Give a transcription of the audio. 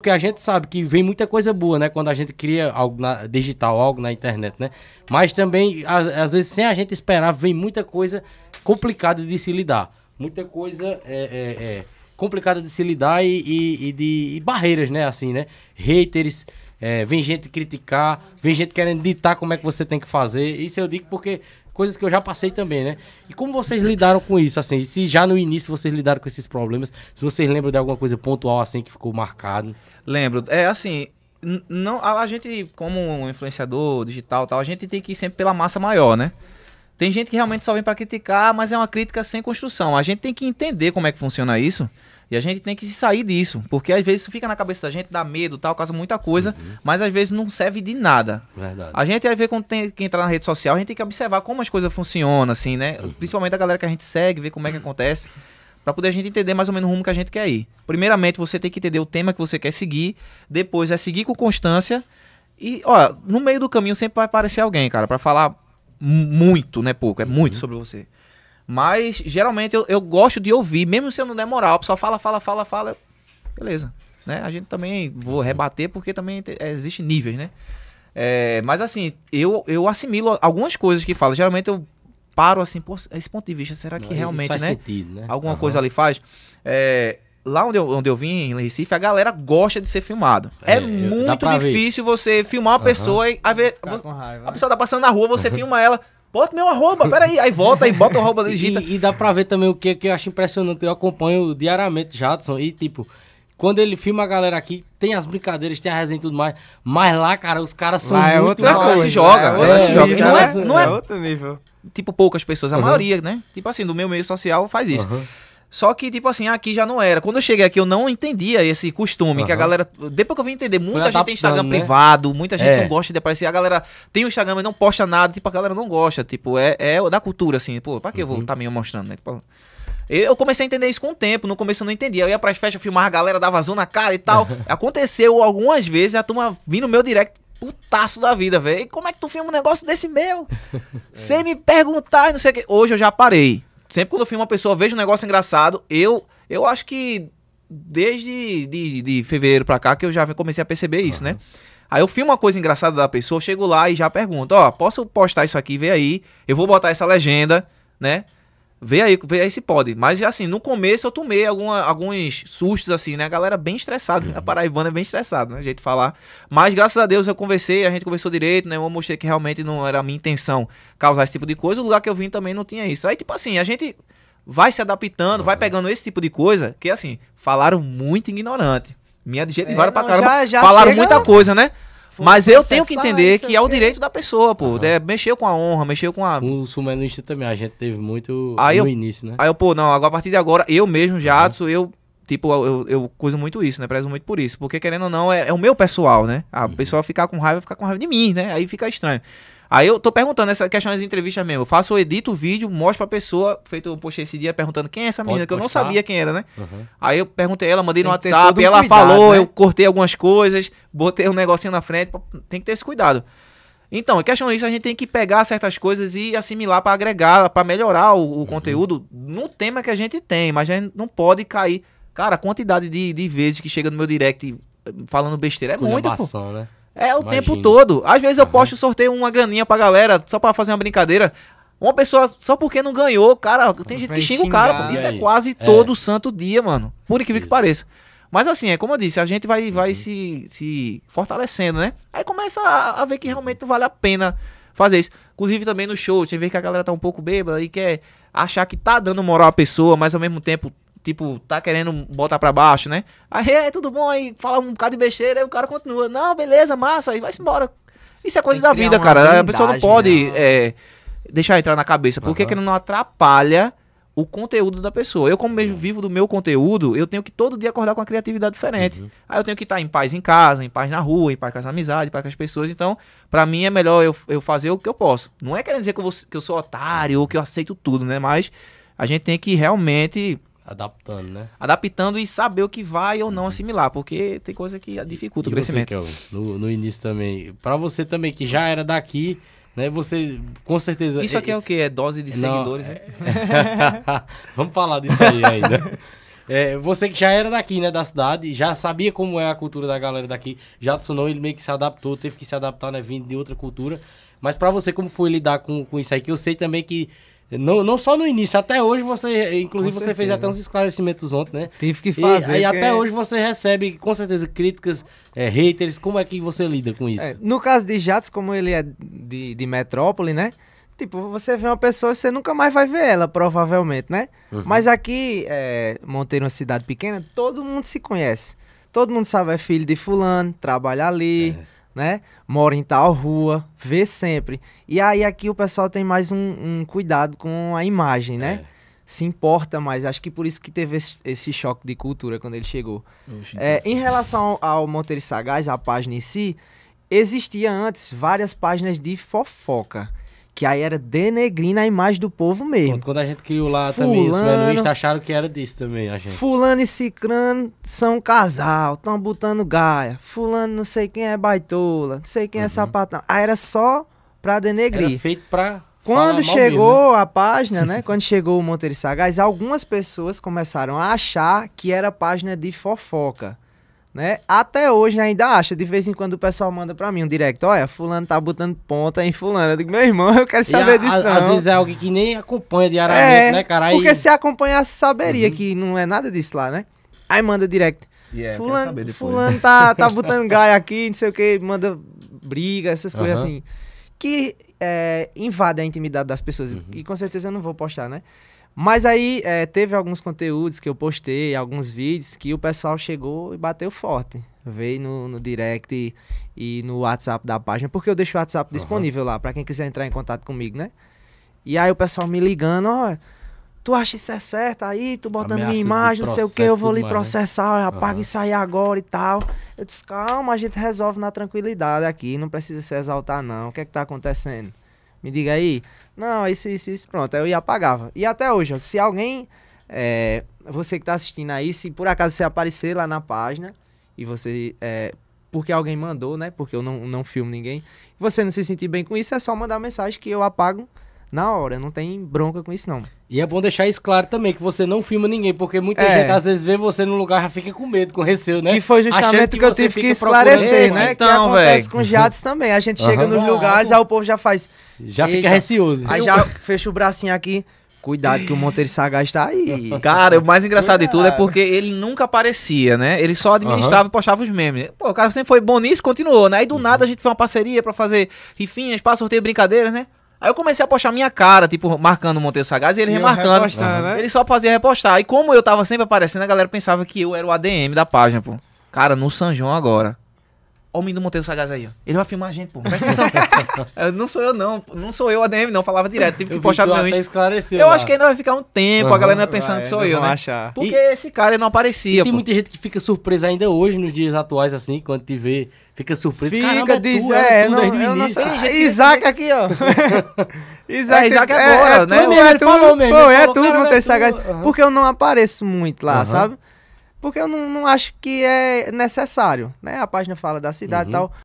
Porque a gente sabe que vem muita coisa boa, né? Quando a gente cria algo na, digital, algo na internet, né? Mas também, às, às, vezes, sem a gente esperar, vem muita coisa complicada de se lidar. Muita coisa é, é, é, complicada de se lidar e, e, e de e barreiras, né? Assim, né? Haters, é, vem gente criticar, vem gente querendo ditar como é que você tem que fazer. Isso eu digo porque coisas que eu já passei também, né? E como vocês lidaram com isso, assim? Se já no início vocês lidaram com esses problemas, se vocês lembram de alguma coisa pontual, assim, que ficou marcado? Lembro. É, assim, não a, a gente, como um influenciador digital tal, a gente tem que ir sempre pela massa maior, né? Tem gente que realmente só vem para criticar, mas é uma crítica sem construção. A gente tem que entender como é que funciona isso e a gente tem que sair disso, porque às vezes isso fica na cabeça da gente, dá medo, tal, causa muita coisa, uhum. mas às vezes não serve de nada. Verdade. A gente, às vezes, quando tem que entrar na rede social, a gente tem que observar como as coisas funcionam, assim, né? Uhum. Principalmente a galera que a gente segue, ver como é que acontece, para poder a gente entender mais ou menos o rumo que a gente quer ir. Primeiramente, você tem que entender o tema que você quer seguir, depois é seguir com constância, e, ó, no meio do caminho sempre vai aparecer alguém, cara, para falar muito, né, pouco, é muito uhum. sobre você. Mas geralmente eu, eu gosto de ouvir, mesmo se eu não der moral, o pessoal fala, fala, fala, fala. Beleza. Né? A gente também vou rebater porque também te, é, existe níveis, né? É, mas assim, eu, eu assimilo algumas coisas que fala. Geralmente eu paro assim, pô, esse ponto de vista, será que não, realmente, né? Sentido, né? Alguma uhum. coisa ali faz. É, lá onde eu, onde eu vim, em Recife, a galera gosta de ser filmado. É, é muito difícil ver. você filmar uma uhum. pessoa e a, ver, você, raiva, a né? pessoa tá passando na rua, você filma ela. Bota meu arroba, peraí. Aí volta, aí bota o arroba dele, digita. E, e, dá pra ver também o que, que eu acho impressionante. Eu acompanho diariamente Jadson e, tipo, quando ele filma a galera aqui, tem as brincadeiras, tem a resenha e tudo mais. Mas lá, cara, os caras são lá é muito... Outra coisa, se joga, é, é, é, se joga. não é, não é, é outro nível. Tipo, poucas pessoas, a uhum. maioria, né? Tipo assim, do meu meio social faz isso. Uhum. Só que, tipo assim, aqui já não era. Quando eu cheguei aqui, eu não entendia esse costume. Uhum. Que a galera. Depois que eu vim entender, muita gente tem Instagram né? privado, muita gente é. não gosta de aparecer. A galera tem o Instagram, mas não posta nada. Tipo, a galera não gosta. Tipo, é, é da cultura, assim. Pô, pra que uhum. eu vou estar uhum. tá me mostrando, né? Tipo, eu comecei a entender isso com o tempo. No começo eu não entendia. Eu ia pras festas, filmar a galera, dava zoom na cara e tal. Aconteceu algumas vezes a turma vir no meu direct putaço da vida, velho. E como é que tu filma um negócio desse meu? Sem me perguntar e não sei o que. Hoje eu já parei sempre quando eu filmo uma pessoa, vejo um negócio engraçado, eu, eu acho que desde de, de fevereiro pra cá que eu já comecei a perceber isso, uhum. né? Aí eu filmo uma coisa engraçada da pessoa, chego lá e já pergunto, ó, oh, posso postar isso aqui, vê aí, eu vou botar essa legenda, né? Vê aí, vê aí se pode. Mas assim, no começo eu tomei alguma, alguns sustos, assim, né? A galera é bem estressada, uhum. A paraibana é bem estressada, né? A gente falar. Mas graças a Deus eu conversei, a gente conversou direito, né? Eu mostrei que realmente não era a minha intenção causar esse tipo de coisa. O lugar que eu vim também não tinha isso. Aí, tipo assim, a gente vai se adaptando, vai uhum. pegando esse tipo de coisa, que assim, falaram muito ignorante. Minha de jeito é, de vara pra caramba. Já, já falaram chega... muita coisa, né? Mas eu tenho que entender que é o né? direito da pessoa, pô. Uhum. É, mexeu com a honra, mexeu com a. O sumanista também, a gente teve muito aí no eu, início, né? Aí eu, pô, não, agora, a partir de agora, eu mesmo, Jadson, uhum. eu Tipo, eu, eu coiso muito isso, né? Prezo muito por isso. Porque, querendo ou não, é, é o meu pessoal, né? A uhum. pessoa ficar com raiva, ficar com raiva de mim, né? Aí fica estranho. Aí eu tô perguntando essa questão das entrevistas mesmo. Eu faço, eu edito o vídeo, mostro pra pessoa. Feito, postei esse dia perguntando quem é essa menina, que eu não sabia quem era, né? Uhum. Aí eu perguntei ela, mandei no WhatsApp, um ela falou, né? eu cortei algumas coisas, botei um negocinho na frente. Tem que ter esse cuidado. Então, a questão disso, a gente tem que pegar certas coisas e assimilar para agregar, para melhorar o, o uhum. conteúdo no tema que a gente tem, mas a gente não pode cair. Cara, a quantidade de, de vezes que chega no meu direct eh, falando besteira é muita, pô. Né? É o Imagina. tempo todo. Às vezes eu uhum. posto sorteio uma graninha pra galera, só pra fazer uma brincadeira. Uma pessoa, só porque não ganhou, cara, tem gente que xinga o cara. Isso é quase é. todo santo dia, mano. Por incrível que pareça. Mas assim, é como eu disse, a gente vai, uhum. vai uhum. se, se fortalecendo, né? Aí começa a, a, ver que realmente vale a pena fazer isso. Inclusive também no show, você vê que a galera tá um pouco bêbada e quer achar que tá dando moral à pessoa, mas ao mesmo tempo tipo, tá querendo botar pra baixo, né? Aí, é, tudo bom, aí fala um bocado de besteira, aí o cara continua, não, beleza, massa, aí vai-se embora. Isso é coisa da vida, cara. A pessoa não né? pode é, deixar entrar na cabeça, porque uhum. que não atrapalha o conteúdo da pessoa. Eu, como mesmo uhum. vivo do meu conteúdo, eu tenho que todo dia acordar com uma criatividade diferente. Uhum. Aí eu tenho que estar em paz em casa, em paz na rua, em paz com as amizades, em paz com as pessoas. Então, para mim é melhor eu, eu fazer o que eu posso. Não é querendo dizer que eu, vou, que eu sou otário ou que eu aceito tudo, né? Mas a gente tem que realmente Adaptando, né? Adaptando e saber o que vai ou não uhum. assimilar, porque tem coisa que dificulta e o crescimento. Você, no, no início também. Para você também, que já era daqui, né? Você com certeza. Isso aqui é, é o que? É dose de não, seguidores? Né? É... Vamos falar disso aí ainda. É, você que já era daqui, né, da cidade, já sabia como é a cultura da galera daqui. Já adicionou, ele meio que se adaptou, teve que se adaptar, né, vindo de outra cultura. Mas para você, como foi lidar com, com isso aí? Que eu sei também que não, não só no início, até hoje você, inclusive com você certeza. fez até uns esclarecimentos ontem, né? Tive que fazer. E, até é... hoje você recebe, com certeza, críticas, é, haters, como é que você lida com isso? É, no caso de Jatos, como ele é de, de metrópole, né? Tipo, você vê uma pessoa e você nunca mais vai ver ela, provavelmente, né? Uhum. Mas aqui, é, Monteiro é uma cidade pequena, todo mundo se conhece. Todo mundo sabe, é filho de fulano, trabalha ali... É né? Mora em tal rua, vê sempre. E aí aqui o pessoal tem mais um, um cuidado com a imagem, né? É. Se importa mais. Acho que por isso que teve esse, esse choque de cultura quando ele chegou. é, em relação ao, ao Monteiro Sagaz, a página em si, existia antes várias páginas de fofoca que aí era denegrindo a imagem do povo mesmo. Quando a gente criou lá fulano, também os velhos acharam que era disso também, a gente. Fulano e Cicrano são um casal, estão botando gaia. Fulano não sei quem é baitola, não sei quem é uhum. é sapatão. Aí era só pra denegrir. Era feito pra quando chegou mesmo, né? a página, né? quando chegou o Monteiro Sagaz, algumas pessoas começaram a achar que era página de fofoca né? Até hoje ainda acha, de vez em quando o pessoal manda para mim um direct, olha, fulano tá botando ponta em fulano. Eu digo, meu irmão, eu quero saber a, disso a, não. Às vezes é alguém que nem acompanha diariamente, é, né, cara? Aí... Porque se acompanhasse, saberia uhum. que não é nada disso lá, né? Aí manda direct. Yeah, é, fulano, fulano tá, tá botando gaia aqui, não sei o que, manda briga, essas uhum. coisas assim. Que é, eh, invade a intimidade das pessoas. Uhum. E com certeza eu não vou postar, né? Mas aí é, teve alguns conteúdos que eu postei, alguns vídeos que o pessoal chegou e bateu forte. Veio no, no direct e, e, no WhatsApp da página, porque eu deixo o WhatsApp uhum. disponível lá para quem quiser entrar em contato comigo, né? E aí o pessoal me ligando, ó, oh, tu acha isso é certo aí, tu botando minha imagem, não sei o que, eu vou lhe né? processar, né? apaga uhum. isso aí agora e tal. Eu disse, calma, a gente resolve na tranquilidade aqui, não precisa se exaltar não, o que é que tá acontecendo? me diga aí, não, isso, isso, isso, pronto, aí eu ia apagava. E até hoje, ó, se alguém, é, você que está assistindo aí, se por acaso você aparecer lá na página e você, é, porque alguém mandou, né, porque eu não, não filmo ninguém, você não se sentir bem com isso, é só mandar mensagem que eu apago na hora, não tem bronca com isso não. E é bom deixar isso claro também, que você não filma ninguém, porque muita é. gente às vezes vê você num lugar e fica com medo, com receio, né? E foi justamente o que eu tive que esclarecer, né? Então, que acontece véio. com jatos também. A gente uhum. chega nos lugares, aí o povo já faz... Já Eita. fica receoso. Aí já fecha o bracinho aqui... Cuidado que o Monteiro Sagaz tá aí. Cara, o mais engraçado Cuidado. de tudo é porque ele nunca aparecia, né? Ele só administrava uhum. e postava os memes. Pô, o cara sempre foi bom nisso, continuou, né? Aí do uhum. nada a gente fez uma parceria para fazer rifinhas, para sorteio brincadeiras, né? Aí eu comecei a postar minha cara, tipo, marcando o Monteiro Sagaz e ele e remarcando. Uhum. Ele só fazia repostar. E como eu tava sempre aparecendo, a galera pensava que eu era o ADM da página, pô. Cara, no São João agora. Ó o menino Monteiro Sagaz aí, ó. Ele vai filmar a gente, pô. não sou eu, não. Não sou eu, ADM, não. Falava direto. Tive que postar no meu Esclareceu, eu lá. acho que ainda vai ficar um tempo. Uhum, a galera pensando vai, ah, que é, sou eu, né? Achar. Porque e, esse cara não aparecia. tem pô. muita gente que fica surpresa ainda hoje, nos dias atuais, assim, quando te vê. Fica surpresa. Fica, Caramba, diz, tu, é, é, tu, não, não sei. Ah, Isaac aqui, ó. Isaac, é, Isaac é, é, é, é, né? Tu, é falou mesmo. Pô, é tudo, Monteiro Sagaz. Porque eu não apareço muito lá, sabe? Porque eu não, não acho que é necessário, né? A página fala da cidade e uhum. tal,